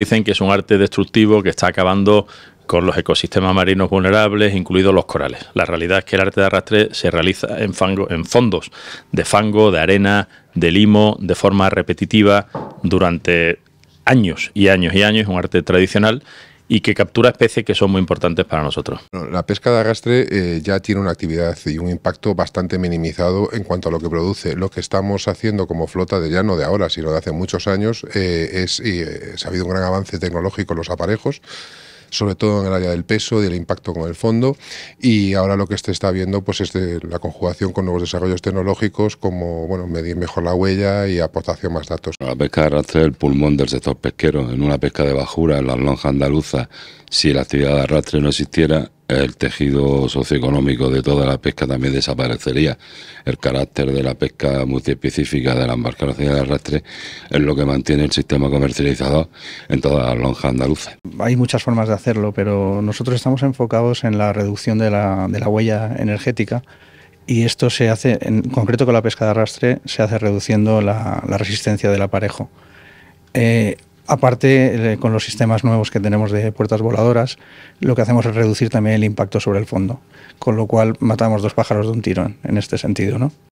Dicen que es un arte destructivo que está acabando con los ecosistemas marinos vulnerables, incluidos los corales. La realidad es que el arte de arrastre se realiza en, fango, en fondos de fango, de arena, de limo, de forma repetitiva durante años y años y años, es un arte tradicional y que captura especies que son muy importantes para nosotros. La pesca de arrastre eh, ya tiene una actividad y un impacto bastante minimizado en cuanto a lo que produce. Lo que estamos haciendo como flota de ya no de ahora, sino de hace muchos años, eh, es, y, eh, ha habido un gran avance tecnológico en los aparejos sobre todo en el área del peso, ...y del impacto con el fondo y ahora lo que se está viendo pues es la conjugación con nuevos desarrollos tecnológicos como bueno, medir mejor la huella y aportación más datos. La pesca de arrastre es el pulmón del sector pesquero. En una pesca de bajura, en la lonja andaluza... si la actividad de arrastre no existiera, el tejido socioeconómico de toda la pesca también desaparecería. El carácter de la pesca multiespecífica de la embarcación de arrastre es lo que mantiene el sistema comercializado en toda la lonja andaluza. Hay muchas formas de hacerlo, pero nosotros estamos enfocados en la reducción de la, huella energética y esto se hace, en concreto con la pesca de arrastre, se hace reduciendo la, resistencia del aparejo. Eh, Aparte, eh, con los sistemas nuevos que tenemos de puertas voladoras, lo que hacemos es reducir también el impacto sobre el fondo, con lo cual matamos dos pájaros de un tirón en este sentido, ¿no?